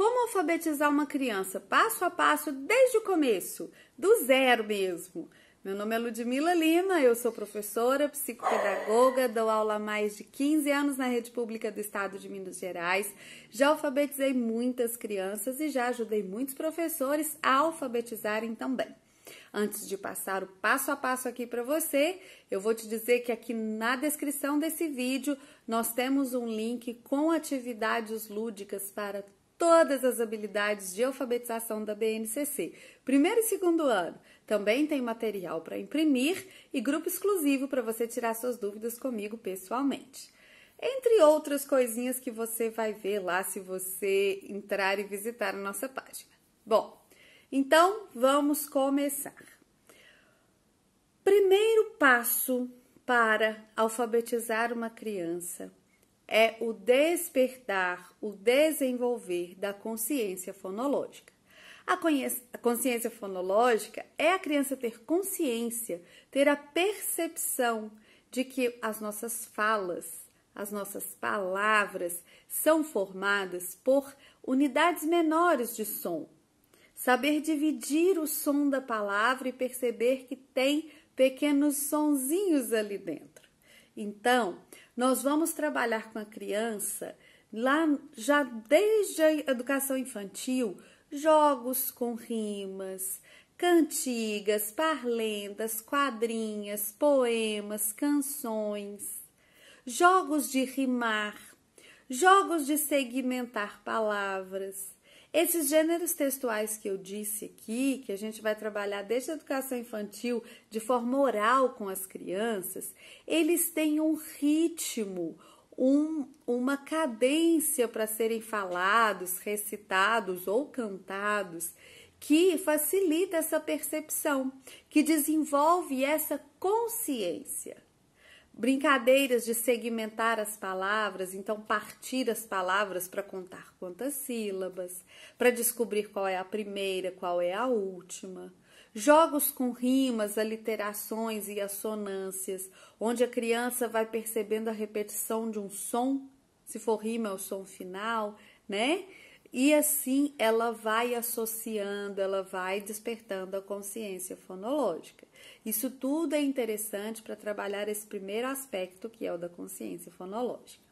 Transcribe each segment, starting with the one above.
Como alfabetizar uma criança passo a passo desde o começo, do zero mesmo. Meu nome é Ludmila Lima, eu sou professora, psicopedagoga, dou aula há mais de 15 anos na rede pública do estado de Minas Gerais. Já alfabetizei muitas crianças e já ajudei muitos professores a alfabetizarem também. Antes de passar o passo a passo aqui para você, eu vou te dizer que aqui na descrição desse vídeo nós temos um link com atividades lúdicas para todas as habilidades de alfabetização da BNCC, primeiro e segundo ano. Também tem material para imprimir e grupo exclusivo para você tirar suas dúvidas comigo pessoalmente. Entre outras coisinhas que você vai ver lá se você entrar e visitar a nossa página. Bom, então vamos começar. Primeiro passo para alfabetizar uma criança é o despertar, o desenvolver da consciência fonológica. A, a consciência fonológica é a criança ter consciência, ter a percepção de que as nossas falas, as nossas palavras são formadas por unidades menores de som. Saber dividir o som da palavra e perceber que tem pequenos sonzinhos ali dentro. Então, nós vamos trabalhar com a criança lá já desde a educação infantil, jogos com rimas, cantigas, parlendas, quadrinhas, poemas, canções, jogos de rimar, jogos de segmentar palavras esses gêneros textuais que eu disse aqui, que a gente vai trabalhar desde a educação infantil de forma oral com as crianças, eles têm um ritmo, um, uma cadência para serem falados, recitados ou cantados que facilita essa percepção, que desenvolve essa consciência. Brincadeiras de segmentar as palavras, então partir as palavras para contar quantas sílabas, para descobrir qual é a primeira, qual é a última. Jogos com rimas, aliterações e assonâncias, onde a criança vai percebendo a repetição de um som, se for rima é o som final, né? E assim ela vai associando, ela vai despertando a consciência fonológica. Isso tudo é interessante para trabalhar esse primeiro aspecto, que é o da consciência fonológica.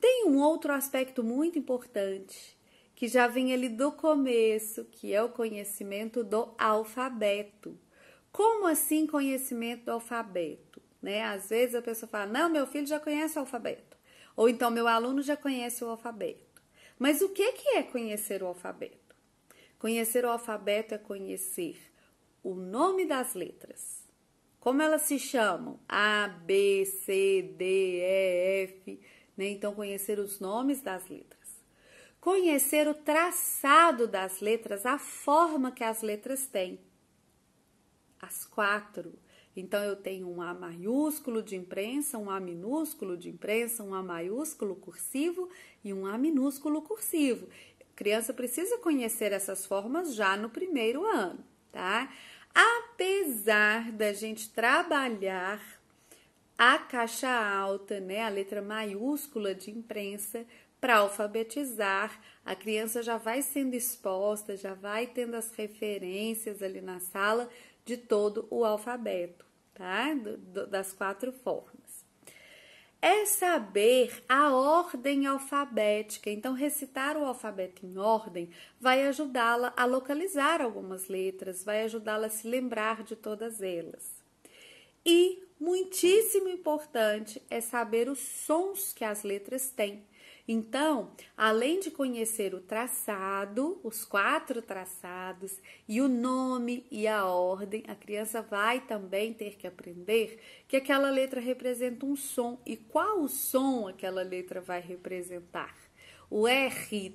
Tem um outro aspecto muito importante, que já vem ali do começo, que é o conhecimento do alfabeto. Como assim conhecimento do alfabeto? Né? Às vezes a pessoa fala: não, meu filho já conhece o alfabeto. Ou então, meu aluno já conhece o alfabeto. Mas o que, que é conhecer o alfabeto? Conhecer o alfabeto é conhecer o nome das letras. Como elas se chamam? A, B, C, D, E, F. Né? Então, conhecer os nomes das letras. Conhecer o traçado das letras, a forma que as letras têm. As quatro então eu tenho um A maiúsculo de imprensa, um A minúsculo de imprensa, um A maiúsculo cursivo e um A minúsculo cursivo. A criança precisa conhecer essas formas já no primeiro ano, tá? Apesar da gente trabalhar a caixa alta, né, a letra maiúscula de imprensa, para alfabetizar, a criança já vai sendo exposta, já vai tendo as referências ali na sala de todo o alfabeto, tá? Do, do, das quatro formas. É saber a ordem alfabética. Então, recitar o alfabeto em ordem vai ajudá-la a localizar algumas letras, vai ajudá-la a se lembrar de todas elas. E muitíssimo importante é saber os sons que as letras têm então, além de conhecer o traçado, os quatro traçados, e o nome e a ordem, a criança vai também ter que aprender que aquela letra representa um som e qual o som aquela letra vai representar. O R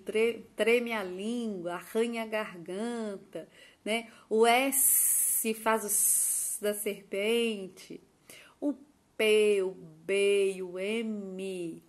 treme a língua, arranha a garganta, né? O S faz o S da serpente. O P, o B e o M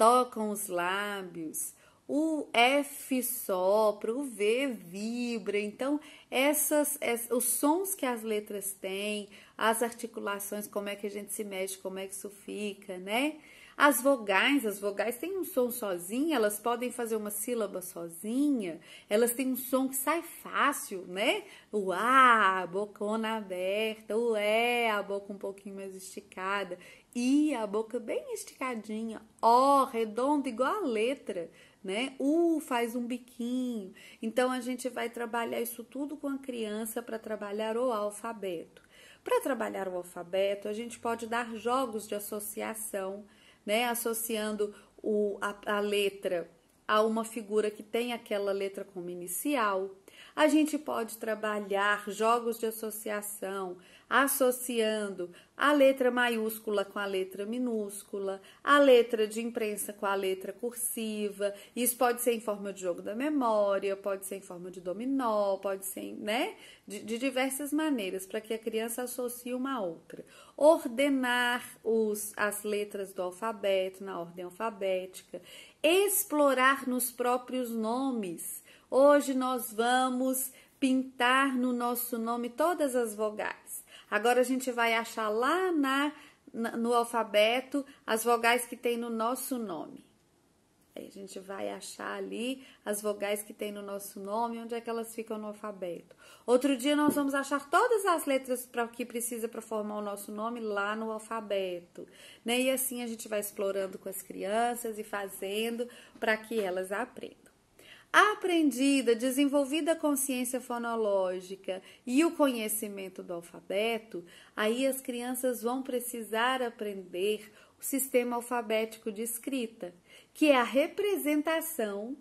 tocam os lábios, o F sopra, o V vibra. Então, essas, os sons que as letras têm, as articulações, como é que a gente se mexe, como é que isso fica, né? As vogais, as vogais têm um som sozinha, elas podem fazer uma sílaba sozinha, elas têm um som que sai fácil, né? O A, a bocona aberta, o E, a boca um pouquinho mais esticada, I, a boca bem esticadinha, O, redondo, igual a letra né? U faz um biquinho. Então a gente vai trabalhar isso tudo com a criança para trabalhar o alfabeto. Para trabalhar o alfabeto, a gente pode dar jogos de associação né? Associando o, a, a letra a uma figura que tem aquela letra como inicial. A gente pode trabalhar jogos de associação, associando a letra maiúscula com a letra minúscula, a letra de imprensa com a letra cursiva. Isso pode ser em forma de jogo da memória, pode ser em forma de dominó, pode ser, né? De, de diversas maneiras, para que a criança associe uma a outra. Ordenar os, as letras do alfabeto na ordem alfabética. Explorar nos próprios nomes. Hoje nós vamos pintar no nosso nome todas as vogais. Agora a gente vai achar lá na, no alfabeto as vogais que tem no nosso nome. Aí a gente vai achar ali as vogais que tem no nosso nome, onde é que elas ficam no alfabeto. Outro dia nós vamos achar todas as letras para que precisa para formar o nosso nome lá no alfabeto. Né? E assim a gente vai explorando com as crianças e fazendo para que elas aprendam aprendida, desenvolvida a consciência fonológica e o conhecimento do alfabeto, aí as crianças vão precisar aprender o sistema alfabético de escrita, que é a representação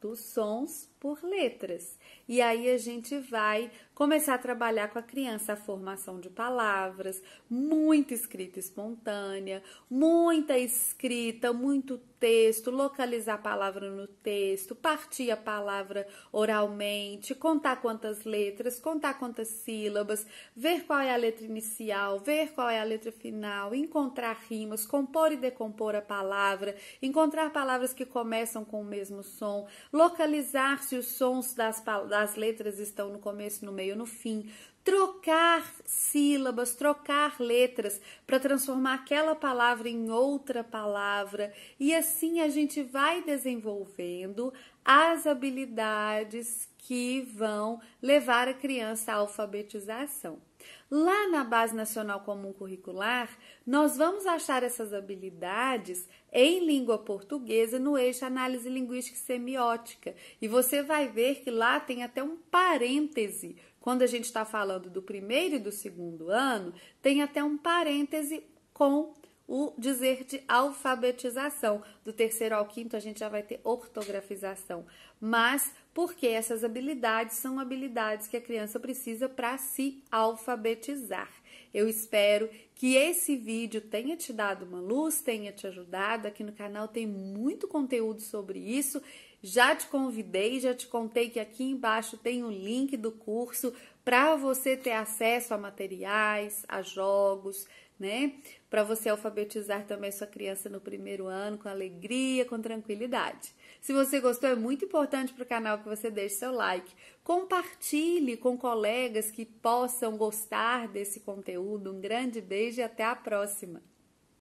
dos sons por letras. E aí a gente vai começar a trabalhar com a criança a formação de palavras, muita escrita espontânea, muita escrita, muito texto, localizar a palavra no texto, partir a palavra oralmente, contar quantas letras, contar quantas sílabas, ver qual é a letra inicial, ver qual é a letra final, encontrar rimas, compor e decompor a palavra, encontrar palavras que começam com o mesmo som, localizar se os sons das, das letras estão no começo, no meio, no fim. Trocar sílabas, trocar letras para transformar aquela palavra em outra palavra. E assim a gente vai desenvolvendo as habilidades que vão levar a criança à alfabetização. Lá na Base Nacional Comum Curricular, nós vamos achar essas habilidades em língua portuguesa no eixo Análise Linguística e Semiótica. E você vai ver que lá tem até um parêntese. Quando a gente está falando do primeiro e do segundo ano, tem até um parêntese com o dizer de alfabetização. Do terceiro ao quinto, a gente já vai ter ortografização. Mas porque essas habilidades são habilidades que a criança precisa para se alfabetizar. Eu espero que esse vídeo tenha te dado uma luz, tenha te ajudado. Aqui no canal tem muito conteúdo sobre isso. Já te convidei, já te contei que aqui embaixo tem o link do curso para você ter acesso a materiais, a jogos, né? Para você alfabetizar também sua criança no primeiro ano com alegria, com tranquilidade. Se você gostou, é muito importante para o canal que você deixe seu like. Compartilhe com colegas que possam gostar desse conteúdo. Um grande beijo e até a próxima!